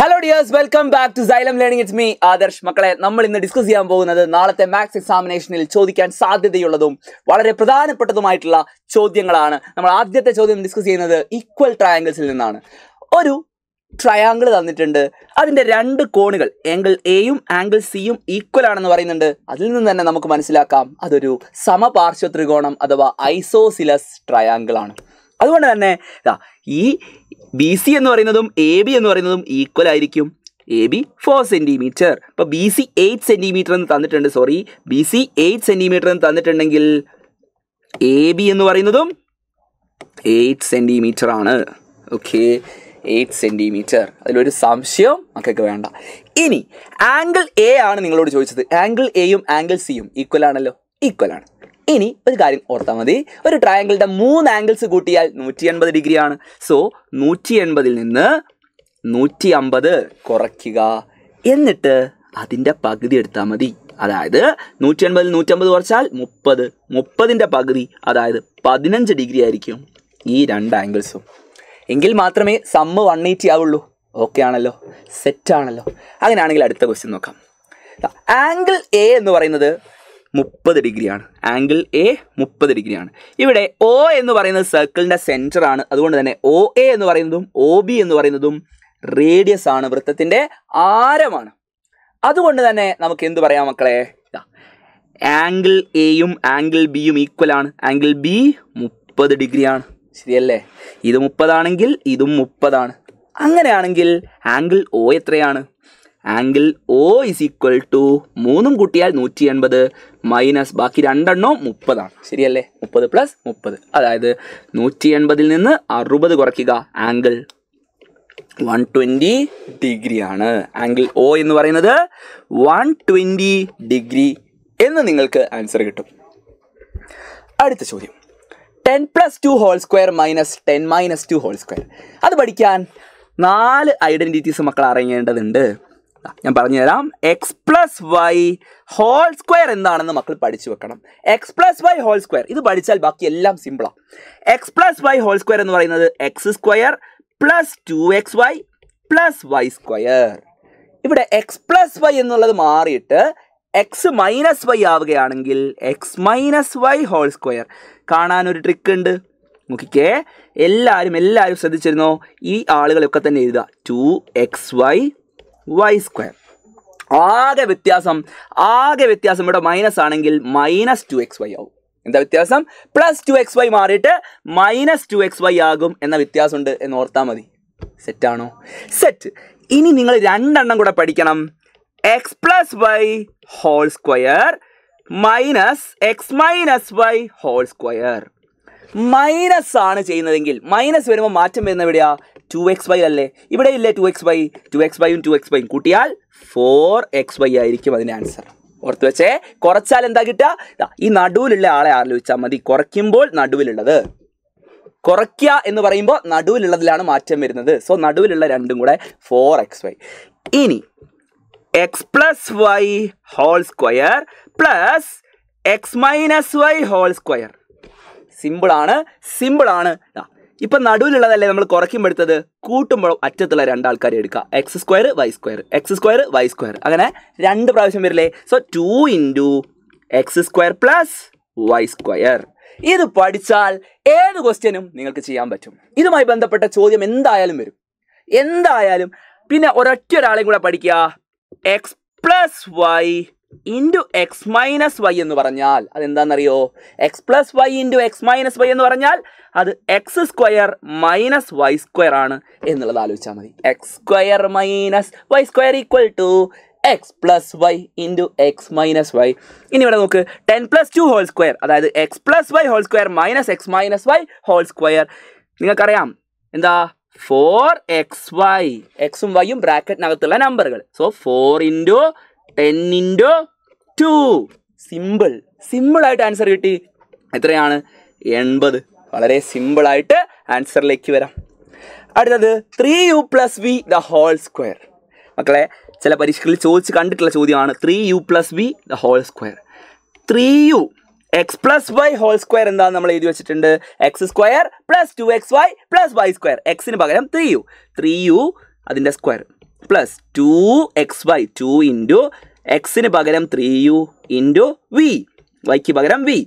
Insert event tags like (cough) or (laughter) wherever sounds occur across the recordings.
hello dears welcome back to Xylem learning it's me Adarsh മക്കളെ നമ്മൾ ഇന്ന് ഡിസ്കസ് ചെയ്യാൻ പോകുന്നത് നാളത്തെ മാത്സ് എക്സാമിനേഷനിൽ ചോദിക്കാൻ സാധ്യതയുള്ളതും വളരെ പ്രധാനപ്പെട്ടതുമായിട്ടുള്ള ചോദ്യങ്ങളാണ് നമ്മൾ ആദ്യത്തെ ചോദ്യം ഡിസ്കസ് ചെയ്യുന്നത് ഈക്വൽ ട്രയാങ്കിൾസിൽ നിന്നാണ് ഒരു ട്രയാങ്കിൾ തന്നിട്ടുണ്ട് അതിൻ്റെ രണ്ട് കോണുകൾ ആംഗിൾ എയും ആംഗിൾ സിയും ഈക്വൽ ആണെന്ന് പറയുന്നുണ്ട് അതിൽ നിന്ന് തന്നെ നമുക്ക് മനസ്സിലാക്കാം അതൊരു സമപാർശ്വ ത്രികോണം അഥവാ ഐസോസിലസ് ട്രയാങ്കിൾ ആണ് അതുകൊണ്ട് തന്നെ ഈ ബി സി എന്ന് പറയുന്നതും എ ബി എന്ന് പറയുന്നതും ഈക്വൽ ആയിരിക്കും എ ബി ഫോർ സെൻറ്റിമീറ്റർ ഇപ്പോൾ ബി സി എയ്റ്റ് സെൻറ്റിമീറ്റർ എന്ന് തന്നിട്ടുണ്ട് sorry B C eight centimetre എന്ന് തന്നിട്ടുണ്ടെങ്കിൽ എ ബി എന്ന് പറയുന്നതും എയ്റ്റ് സെൻറ്റിമീറ്റർ ആണ് ഓക്കെ എയ്റ്റ് സെൻറ്റിമീറ്റർ അതിലൊരു സംശയം ഒക്കെയൊക്കെ വേണ്ട ഇനി ആംഗിൾ എ ആണ് നിങ്ങളോട് ചോദിച്ചത് ആംഗിൾ എയും ആംഗിൾ സിയും ഈക്വൽ ആണല്ലോ ഈക്വൽ ആണ് ഇനി ഒരു കാര്യം ഓർത്താൽ മതി ഒരു ട്രയാങ്കിളിൻ്റെ മൂന്ന് ആംഗിൾസ് കൂട്ടിയാൽ നൂറ്റി എൺപത് ഡിഗ്രിയാണ് സോ നൂറ്റി എൺപതിൽ നിന്ന് നൂറ്റി അമ്പത് കുറയ്ക്കുക എന്നിട്ട് അതിൻ്റെ പകുതി എടുത്താൽ മതി അതായത് നൂറ്റി എൺപതിൽ അമ്പത് കുറച്ചാൽ മുപ്പത് മുപ്പതിൻ്റെ പകുതി അതായത് പതിനഞ്ച് ഡിഗ്രി ആയിരിക്കും ഈ രണ്ട് ആംഗിൾസും എങ്കിൽ മാത്രമേ സമ്മ് വൺ എയ്റ്റി ആവുള്ളൂ ഓക്കെ ആണല്ലോ സെറ്റ് ആണല്ലോ അങ്ങനെയാണെങ്കിൽ അടുത്ത ക്വസ്റ്റ്യൻ നോക്കാം ആംഗിൾ എ എന്ന് പറയുന്നത് മുപ്പത് ഡിഗ്രിയാണ് ആംഗിൾ എ മുപ്പത് ഡിഗ്രിയാണ് ഇവിടെ ഒ എന്ന് പറയുന്നത് സർക്കിളിൻ്റെ സെൻറ്ററാണ് അതുകൊണ്ട് തന്നെ ഒ എ എന്ന് പറയുന്നതും ഒ ബി എന്ന് പറയുന്നതും റേഡിയസ് ആണ് വൃത്തത്തിൻ്റെ ആരമാണ് അതുകൊണ്ട് തന്നെ നമുക്ക് എന്ത് പറയാം മക്കളെ ആംഗിൾ എയും ആംഗിൾ ബിയും ഈക്വൽ ആണ് ആംഗിൾ ബി മുപ്പത് ഡിഗ്രിയാണ് ശരിയല്ലേ ഇത് മുപ്പതാണെങ്കിൽ ഇതും മുപ്പതാണ് അങ്ങനെയാണെങ്കിൽ ആംഗിൾ ഒ എത്രയാണ് angle O is equal to മൂന്നും കൂട്ടിയാൽ നൂറ്റി എൺപത് മൈനസ് ബാക്കി രണ്ടെണ്ണവും മുപ്പതാണ് ശരിയല്ലേ മുപ്പത് പ്ലസ് മുപ്പത് അതായത് നൂറ്റി എൺപതിൽ നിന്ന് അറുപത് കുറയ്ക്കുക ആംഗിൾ വൺ ട്വൻറ്റി ഡിഗ്രിയാണ് ആംഗിൾ ഒ എന്ന് പറയുന്നത് വൺ ട്വൻറ്റി ഡിഗ്രി എന്ന് നിങ്ങൾക്ക് ആൻസർ കിട്ടും അടുത്ത ചോദ്യം ten plus two whole square minus ten minus two whole square അത് പഠിക്കാൻ നാല് ഐഡൻറ്റിറ്റീസ് മക്കൾ അറിയേണ്ടതുണ്ട് ഞാൻ പറഞ്ഞുതരാം X plus Y whole square എന്താണെന്ന് മക്കൾ പഠിച്ചു വെക്കണം X plus Y whole square ഇത് പഠിച്ചാൽ ബാക്കി എല്ലാം സിമ്പിളാണ് X plus Y whole square എന്ന് പറയുന്നത് X square plus two X Y plus Y square ഇവിടെ എക്സ് പ്ലസ് വൈ എന്നുള്ളത് മാറിയിട്ട് എക്സ് മൈനസ് വൈ ആവുകയാണെങ്കിൽ X minus Y whole square കാണാൻ ഒരു ട്രിക്ക് ഉണ്ട് നോക്കിക്കേ എല്ലാവരും എല്ലാവരും ശ്രദ്ധിച്ചിരുന്നോ ഈ ആളുകളൊക്കെ തന്നെ എഴുതുക two X Y Y square ആകെ വ്യത്യാസം ആകെ വ്യത്യാസം ഇവിടെ മൈനസ് ആണെങ്കിൽ മൈനസ് ടു എക്സ് വൈ ആവും എന്താ വ്യത്യാസം പ്ലസ് ടു എക്സ് വൈ മാറിയിട്ട് മൈനസ് ടു എക്സ് വൈ ആകും എന്ന വ്യത്യാസമുണ്ട് എന്ന് ഓർത്താൽ മതി സെറ്റാണോ സെറ്റ് ഇനി നിങ്ങൾ രണ്ടെണ്ണം കൂടെ പഠിക്കണം X plus Y whole square minus X minus Y whole square minus ആണ് ചെയ്യുന്നതെങ്കിൽ മൈനസ് വരുമ്പോൾ മാറ്റം വരുന്ന എവിടെയാ ടു എക്സ് വൈ അല്ലേ ഇവിടെ ഇല്ലേ two X Y two X വൈയും ടു എക്സ് വൈയും കൂട്ടിയാൽ ഫോർ എക്സ് വൈ ആയിരിക്കും അതിൻ്റെ ആൻസർ ഓർത്ത് വെച്ചേ കുറച്ചാൽ എന്താ കിട്ടുക ഈ നടുവിലുള്ള ആളെ ആലോചിച്ചാൽ മതി കുറയ്ക്കുമ്പോൾ നടുവിലുള്ളത് കുറയ്ക്കുക എന്ന് പറയുമ്പോൾ നടുവിലുള്ളതിലാണ് മാറ്റം വരുന്നത് സോ നടുവിലുള്ള രണ്ടും കൂടെ ഫോർ എക്സ് വൈ ഇനി X plus Y whole square plus X minus Y whole square സിമ്പിളാണ് സിമ്പിളാണ് ഇപ്പൊ നടുവിലുള്ളതല്ലേ നമ്മൾ കുറയ്ക്കുമ്പോൾ എടുത്തത് കൂട്ടുമ്പോഴും അറ്റത്തുള്ള രണ്ടാൾക്കാർ എടുക്കുക X square Y square X square Y square അങ്ങനെ രണ്ട് പ്രാവശ്യം വരില്ലേ so two into X square plus Y square ഇത് പഠിച്ചാൽ ഏത് ക്വസ്റ്റ്യനും നിങ്ങൾക്ക് ചെയ്യാൻ പറ്റും ഇതുമായി ബന്ധപ്പെട്ട ചോദ്യം എന്തായാലും വരും എന്തായാലും പിന്നെ ഒരൊറ്റ ഒരാളെയും കൂടെ പഠിക്കുക X plus Y into X minus Y എന്ന് പറഞ്ഞാൽ അതെന്താണെന്നറിയോ X plus Y into X minus Y എന്ന് പറഞ്ഞാൽ അത് X square minus Y square ആണ് എന്നുള്ളത് ആലോചിച്ചാൽ മതി X square minus Y square equal to X plus Y into X minus Y ഇനി ഇവിടെ നോക്ക് ten plus two whole square അതായത് X plus Y whole square minus X minus Y whole square നിങ്ങൾക്കറിയാം എന്താ ഫോർ എക്സ് വൈ എക്സും വൈയും ബ്രാക്കറ്റിനകത്തുള്ള നമ്പറുകൾ so four into ten into two simple സിമ്പിളായിട്ട് ആൻസർ കിട്ടി എത്രയാണ് എൺപത് വളരെ സിമ്പിളായിട്ട് ആൻസറിലേക്ക് വരാം അടുത്തത് three U plus V the whole square മക്കളെ ചില പരീക്ഷകളിൽ ചോദിച്ച് കണ്ടിട്ടുള്ള ചോദ്യമാണ് three U plus V the whole square three U X plus Y whole square എന്താണെന്ന് നമ്മൾ എഴുതി വെച്ചിട്ടുണ്ട് X square plus two X Y plus Y square എക്സിന് പകരം ത്രീ യു ത്രീ യു അതിൻ്റെ square plus two X Y two into എക്സിന് പകരം three U into V വൈക്ക് പകരം വി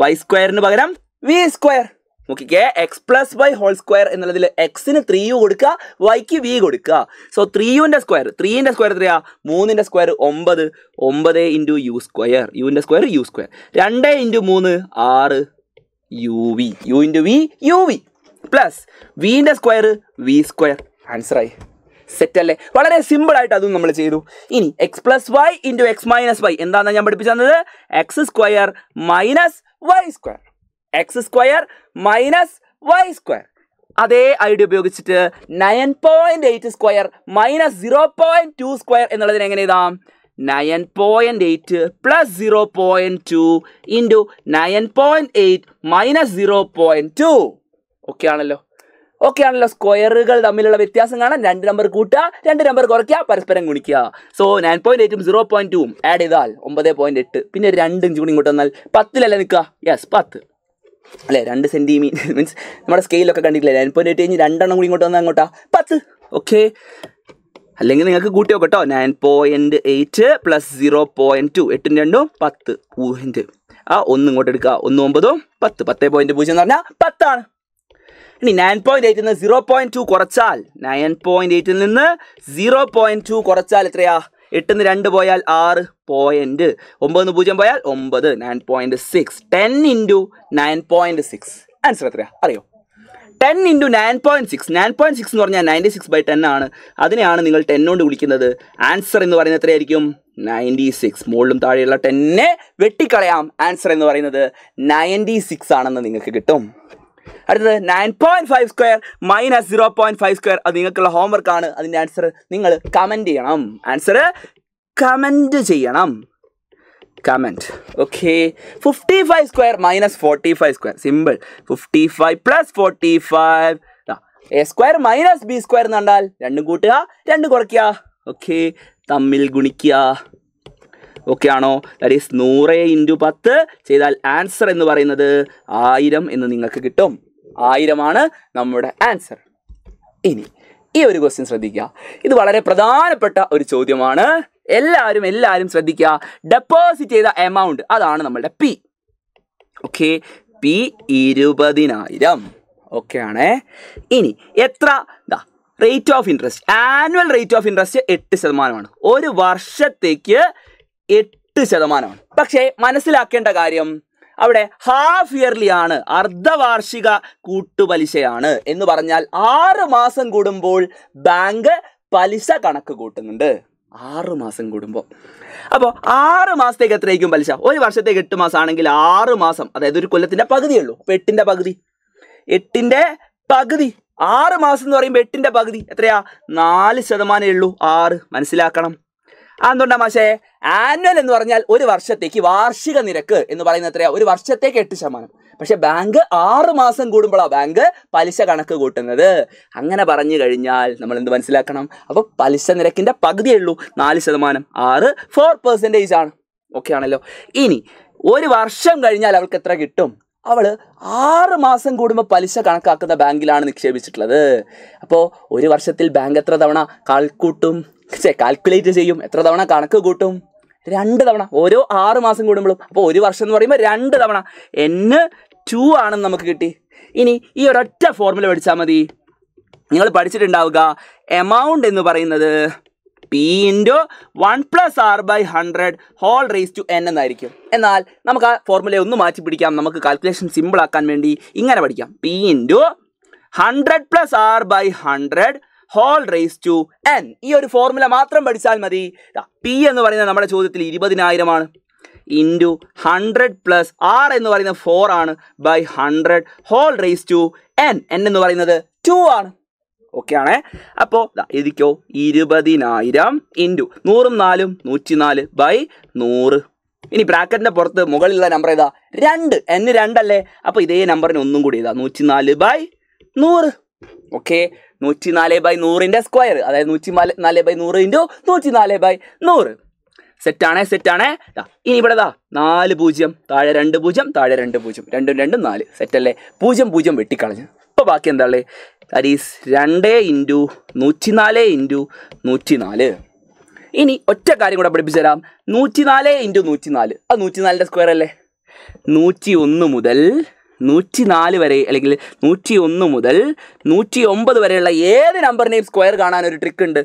വൈ സ്ക്വയറിന് പകരം വി സ്ക്വയർ നോക്കിക്കേ X plus Y whole square എന്നുള്ളതിൽ എക്സിന് ത്രീ യു കൊടുക്കുക വൈക്ക് വി കൊടുക്കുക സോ ത്രീ യുവിൻ്റെ സ്ക്വയർ ത്രീൻ്റെ സ്ക്വയർ എത്രയാ മൂന്നിൻ്റെ സ്ക്വയർ ഒമ്പത് ഒമ്പത് ഇൻറ്റു യു സ്ക്വയർ യുവിൻ്റെ സ്ക്വയർ യു സ്ക്വയർ രണ്ട് ഇൻറ്റു മൂന്ന് ആറ് U V U into V U V plus വിൻ്റെ സ്ക്വയർ വി സ്ക്വയർ ആൻസറായി സെറ്റ് അല്ലേ വളരെ സിമ്പിൾ ആയിട്ട് അതും നമ്മൾ ചെയ്തു ഇനി X plus Y into X minus Y എന്താണ് ഞാൻ പഠിപ്പിച്ചു തന്നത് X square minus Y square X square minus Y square അതേ ഐഡിയ ഉപയോഗിച്ചിട്ട് nine point eight square minus zero point two square എന്നുള്ളതിന് എങ്ങനെ ഇതാം nine point eight plus zero point two into nine point eight minus zero point two okay ആണല്ലോ ഓക്കെയാണല്ലോ സ്ക്വയറുകൾ തമ്മിലുള്ള വ്യത്യാസം കാണാൻ രണ്ട് നമ്പർ കൂട്ടുക രണ്ട് നമ്പർ കുറയ്ക്കുക പരസ്പരം ഗുണിക്കുക സോ നയൻ പോയിന്റ് എയ്റ്റും സീറോ പോയിന്റ് ടൂവും ആഡ് ചെയ്താൽ ഒമ്പത് പോയിന്റ് എട്ട് പിന്നെ രണ്ടും ചൂടി ഇങ്ങോട്ട് വന്നാൽ പത്തിലല്ലേ നിൽക്കുക യെസ് പത്ത് അല്ലെ രണ്ട് സെൻറ്റിമീ മീൻസ് (laughs) നമ്മുടെ സ്കെയിലൊക്കെ കണ്ടിട്ടില്ല നയൻ പോയിന്റ് എയ്റ്റ് കഴിഞ്ഞ് രണ്ടെണ്ണം കൂടി ഇങ്ങോട്ട് വന്നാൽ അങ്ങോട്ടാ പത്ത് ഓക്കെ അല്ലെങ്കിൽ നിങ്ങൾക്ക് കൂട്ടിയോ കേട്ടോ nine point eight plus zero point two എട്ടും രണ്ടും പത്ത് പോയിന്റ് ആ ഒന്ന് ഇങ്ങോട്ട് എടുക്കുക ഒന്ന് ഒമ്പതും പത്ത് പത്ത് പോയിന്റ് പൂജ്യം എന്ന് പറഞ്ഞാൽ പത്താണ് ഇനി നയൻ പോയിന്റ് എയ്റ്റിൽ നിന്ന് സീറോ പോയിന്റ് ടു കുറച്ചാൽ നയൻ പോയിന്റ് എയ്റ്റിൽ നിന്ന് സീറോ പോയിന്റ് ടു കുറച്ചാൽ എത്രയാ എട്ടിൽ നിന്ന് രണ്ട് പോയാൽ ആറ് പോയിന്റ് ഒമ്പതിന് പൂജ്യം പോയാൽ ഒമ്പത് nine point six ten into nine point six answer എത്രയാ അറിയോ ten into nine point six nine point six എന്ന് പറഞ്ഞാൽ നയൻറ്റി സിക്സ് ബൈ ടെൻ ആണ് അതിനെയാണ് നിങ്ങൾ ടെന്നോണ്ട് വിളിക്കുന്നത് ആൻസർ എന്ന് പറയുന്നത് എത്രയായിരിക്കും നയൻറ്റി സിക്സ് മുകളിലും താഴെയുള്ള ടെന്നെ വെട്ടിക്കളയാം ആൻസർ എന്ന് പറയുന്നത് നയൻറ്റി സിക്സ് ആണെന്ന് നിങ്ങൾക്ക് കിട്ടും അടുത്തത് nine point five square minus zero point five square അത് നിങ്ങൾക്കുള്ള ഹോംവർക്ക് ആണ് അതിൻ്റെ ആൻസർ നിങ്ങൾ കമൻറ്റ് ചെയ്യണം ആൻസർ കമൻറ്റ് ചെയ്യണം comment okay fifty five square minus forty five square simple fifty five plus forty five A square minus B square എന്ന് കണ്ടാൽ രണ്ടും കൂട്ടുക രണ്ടും കുറയ്ക്കുക ഓക്കെ തമ്മിൽ ഗുണിക്കുക ഓക്കെ ആണോ ദാറ്റ് ഈസ് നൂറ് ഇൻറ്റു പത്ത് ചെയ്താൽ ആൻസർ എന്ന് പറയുന്നത് ആയിരം എന്ന് നിങ്ങൾക്ക് കിട്ടും ആയിരമാണ് നമ്മുടെ ആൻസർ ഇനി ഈ ഒരു ക്വസ്റ്റ്യൻ ശ്രദ്ധിക്കുക ഇത് വളരെ പ്രധാനപ്പെട്ട ഒരു ചോദ്യമാണ് എല്ലാവരും എല്ലാവരും ശ്രദ്ധിക്കുക ഡെപ്പോസിറ്റ് ചെയ്ത എമൗണ്ട് അതാണ് നമ്മളുടെ പി ഓക്കെ പി ഇരുപതിനായിരം ഓക്കെ ആണേ ഇനി എത്ര the rate of interest annual rate of interest എട്ട് ശതമാനമാണ് ഒരു വർഷത്തേക്ക് എട്ട് ശതമാനമാണ് പക്ഷേ മനസ്സിലാക്കേണ്ട കാര്യം അവിടെ ഹാഫ് ഇയർലി ആണ് അർദ്ധവാർഷിക കൂട്ടുപലിശയാണ് എന്ന് പറഞ്ഞാൽ ആറ് മാസം കൂടുമ്പോൾ ബാങ്ക് പലിശ കണക്ക് കൂട്ടുന്നുണ്ട് ആറ് മാസം കൂടുമ്പോൾ അപ്പോൾ ആറ് മാസത്തേക്ക് എത്രയായിരിക്കും പലിശ ഒരു വർഷത്തേക്ക് എട്ട് മാസം ആണെങ്കിൽ ആറ് മാസം അതായത് ഒരു കൊല്ലത്തിൻ്റെ പകുതിയുള്ളൂ അപ്പോൾ എട്ടിൻ്റെ പകുതി എട്ടിൻ്റെ പകുതി ആറ് മാസം എന്ന് പറയുമ്പോൾ എട്ടിൻ്റെ പകുതി എത്രയാ നാല് ശതമാനമേ ഉള്ളൂ ആറ് മനസ്സിലാക്കണം അതെന്തുകൊണ്ടാ മാഷേ ആനുവൽ എന്ന് പറഞ്ഞാൽ ഒരു വർഷത്തേക്ക് വാർഷിക നിരക്ക് എന്ന് പറയുന്നത് എത്രയാണ് ഒരു വർഷത്തേക്ക് എട്ട് ശതമാനം പക്ഷെ ബാങ്ക് ആറ് മാസം കൂടുമ്പോഴാണ് ബാങ്ക് പലിശ കണക്ക് കൂട്ടുന്നത് അങ്ങനെ പറഞ്ഞു കഴിഞ്ഞാൽ നമ്മൾ എന്ത് മനസ്സിലാക്കണം അപ്പോൾ പലിശ നിരക്കിൻ്റെ പകുതിയേ ഉള്ളൂ നാല് ശതമാനം ആറ് ഫോർ പെർസെൻറ്റേജ് ആണ് ഓക്കെ ആണല്ലോ ഇനി ഒരു വർഷം കഴിഞ്ഞാൽ അവൾക്ക് എത്ര കിട്ടും അവൾ ആറ് മാസം കൂടുമ്പോൾ പലിശ കണക്കാക്കുന്ന ബാങ്കിലാണ് നിക്ഷേപിച്ചിട്ടുള്ളത് അപ്പോൾ ഒരു വർഷത്തിൽ ബാങ്ക് എത്ര തവണ കാൽക്കൂട്ടും കാൽക്കുലേറ്റ് ചെയ്യും എത്ര തവണ കണക്ക് കൂട്ടും രണ്ട് തവണ ഓരോ ആറ് മാസം കൂടുമ്പോഴും അപ്പോൾ ഒരു വർഷം എന്ന് പറയുമ്പോൾ രണ്ട് തവണ എന് ടു ആണെന്ന് നമുക്ക് കിട്ടി ഇനി ഈ ഒരൊറ്റ ഫോർമുല പഠിച്ചാൽ മതി നിങ്ങൾ പഠിച്ചിട്ടുണ്ടാവുക എമൗണ്ട് എന്ന് പറയുന്നത് P into one plus R by hundred whole raise to N എന്നായിരിക്കും എന്നാൽ നമുക്ക് ആ ഫോർമുല ഒന്ന് മാറ്റി പിടിക്കാം നമുക്ക് കാൽക്കുലേഷൻ സിമ്പിൾ ആക്കാൻ വേണ്ടി ഇങ്ങനെ പഠിക്കാം P into hundred plus R by hundred whole raise to N ഈ ഒരു ഫോർമുല മാത്രം പഠിച്ചാൽ മതി പി എന്ന് പറയുന്നത് നമ്മുടെ ചോദ്യത്തിൽ ഇരുപതിനായിരമാണ് ഇൻറ്റു ഹൺഡ്രഡ് പ്ലസ് ആർ എന്ന് പറയുന്നത് ഫോർ ആണ് by hundred whole raise to N N എന്ന് പറയുന്നത് ടു ആണ് ഓക്കെ ആണേ അപ്പോൾ എഴുതിക്കോ ഇരുപതിനായിരം ഇൻറ്റു നൂറും നാലും നൂറ്റി നാല് ബൈ നൂറ് ഇനി ബ്രാക്കറ്റിൻ്റെ പുറത്ത് മുകളിലുള്ള നമ്പർ ഏതാ രണ്ട് എന്ന് രണ്ടല്ലേ അപ്പോൾ ഇതേ നമ്പറിന് ഒന്നും കൂടി ഏതാ നൂറ്റി നാല് ബൈ നൂറ് ഓക്കെ നൂറ്റി നാല് ബൈ നൂറിൻ്റെ സ്ക്വയർ അതായത് നൂറ്റി നാല് ബൈ നൂറ് ഇൻറ്റു നൂറ്റി നാല് ബൈ നൂറ് സെറ്റാണേ സെറ്റാണേ ഇനി ഇവിടെ ദാ നാല് പൂജ്യം താഴെ രണ്ട് പൂജ്യം താഴെ രണ്ട് പൂജ്യം രണ്ടും രണ്ടും നാല് സെറ്റല്ലേ പൂജ്യം പൂജ്യം വെട്ടിക്കളഞ്ഞു ഇപ്പോൾ ബാക്കി എന്താ ഉള്ളത് ദാറ്റ് ഈസ് രണ്ട് ഇൻറ്റു നൂറ്റി നാല് ഇൻറ്റു നൂറ്റി നാല് ഇനി ഒറ്റ കാര്യം കൂടെ പഠിപ്പിച്ചു തരാം നൂറ്റി നാല് ഇൻറ്റു നൂറ്റി നാല് അത് നൂറ്റി നാലിൻ്റെ സ്ക്വയർ അല്ലേ നൂറ്റി ഒന്ന് മുതൽ നൂറ്റി നാല് വരെ അല്ലെങ്കിൽ നൂറ്റി ഒന്ന് മുതൽ നൂറ്റി ഒമ്പത് വരെയുള്ള ഏത് നമ്പറിനെയും സ്ക്വയർ കാണാൻ ഒരു ട്രിക്ക് ഉണ്ട്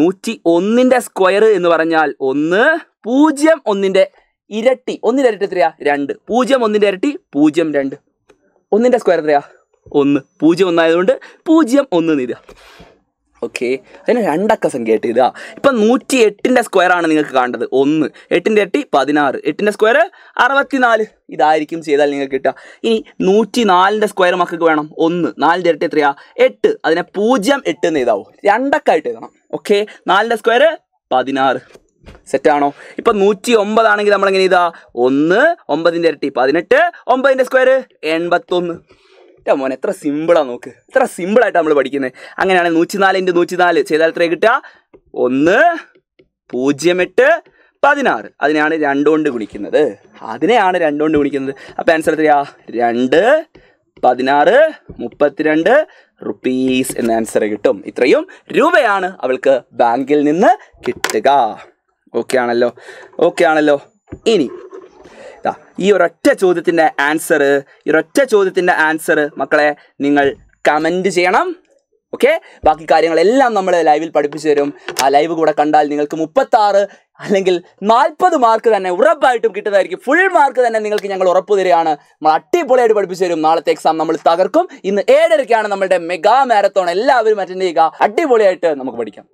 നൂറ്റി ഒന്നിൻ്റെ സ്ക്വയർ എന്ന് പറഞ്ഞാൽ ഒന്ന് പൂജ്യം ഒന്നിൻ്റെ ഇരട്ടി ഒന്നിൻ്റെ ഇരട്ടി എത്രയാ രണ്ട് പൂജ്യം ഒന്നിൻ്റെ ഇരട്ടി പൂജ്യം രണ്ട് ഒന്നിൻ്റെ സ്ക്വയർ എത്രയാ ഒന്ന് പൂജ്യം ഒന്നായതുകൊണ്ട് പൂജ്യം ഒന്ന് നിര ഓക്കെ അതിന് രണ്ടക്ക സംഖ്യ ആയിട്ട് ഇതാ ഇപ്പം നൂറ്റി എട്ടിൻ്റെ സ്ക്വയർ ആണ് നിങ്ങൾക്ക് കാണേണ്ടത് ഒന്ന് എട്ടിൻ്റെ എട്ടി പതിനാറ് എട്ടിൻ്റെ സ്ക്വയർ അറുപത്തിനാല് ഇതായിരിക്കും ചെയ്താൽ നിങ്ങൾക്ക് കിട്ടുക ഇനി നൂറ്റി നാലിൻ്റെ സ്ക്വയർ മക്കൾക്ക് വേണം ഒന്ന് നാലിൻ്റെ എട്ട് എത്രയാ എട്ട് അതിനെ പൂജ്യം എട്ട് എന്ന് എഴുതാവോ രണ്ടക്കായിട്ട് എഴുതണം ഓക്കെ നാലിൻ്റെ സ്ക്വയർ പതിനാറ് സെറ്റാണോ ഇപ്പം നൂറ്റി ഒമ്പതാണെങ്കിൽ നമ്മളെങ്ങനെ ഇതാ ഒന്ന് ഒമ്പതിൻ്റെ ഇരട്ടി പതിനെട്ട് ഒമ്പതിൻ്റെ സ്ക്വയർ എൺപത്തൊന്ന് എൻ്റെ മോനെ എത്ര സിമ്പിളാണ് നോക്ക് എത്ര സിമ്പിളായിട്ട് നമ്മൾ പഠിക്കുന്നത് അങ്ങനെയാണെങ്കിൽ നൂറ്റിനാല് ഇൻറ്റു നൂറ്റിനാല് ചെയ്താൽ എത്ര കിട്ടുക ഒന്ന് പൂജ്യം എട്ട് പതിനാറ് അതിനെയാണ് രണ്ടുകൊണ്ട് ഗുണിക്കുന്നത് അതിനെയാണ് രണ്ടുകൊണ്ട് ഗുണിക്കുന്നത് അപ്പോൾ ആൻസർ എത്രയാ രണ്ട് പതിനാറ് മുപ്പത്തിരണ്ട് റുപ്പീസ് എന്ന ആൻസർ കിട്ടും ഇത്രയും രൂപയാണ് അവൾക്ക് ബാങ്കിൽ നിന്ന് കിട്ടുക ഓക്കെ ആണല്ലോ ഓക്കെ ആണല്ലോ ഇനി ഈ ഒരൊറ്റ ചോദ്യത്തിൻ്റെ ആൻസർ ഈ ഒരൊറ്റ ചോദ്യത്തിൻ്റെ ആൻസർ മക്കളെ നിങ്ങൾ കമൻറ്റ് ചെയ്യണം ഓക്കെ ബാക്കി കാര്യങ്ങളെല്ലാം നമ്മൾ ലൈവിൽ പഠിപ്പിച്ചു തരും ആ ലൈവ് കൂടെ കണ്ടാൽ നിങ്ങൾക്ക് മുപ്പത്താറ് അല്ലെങ്കിൽ നാൽപ്പത് മാർക്ക് തന്നെ ഉറപ്പായിട്ടും കിട്ടുന്നതായിരിക്കും ഫുൾ മാർക്ക് തന്നെ നിങ്ങൾക്ക് ഞങ്ങൾ ഉറപ്പ് തരികയാണ് നമ്മൾ അടിപൊളിയായിട്ട് പഠിപ്പിച്ചു തരും നാളത്തെ എക്സാം നമ്മൾ തകർക്കും ഇന്ന് ഏഴരയ്ക്കാണ് നമ്മുടെ മെഗാ മാരത്തോൺ എല്ലാവരും അറ്റൻഡ് ചെയ്യുക അടിപൊളിയായിട്ട് നമുക്ക് പഠിക്കാം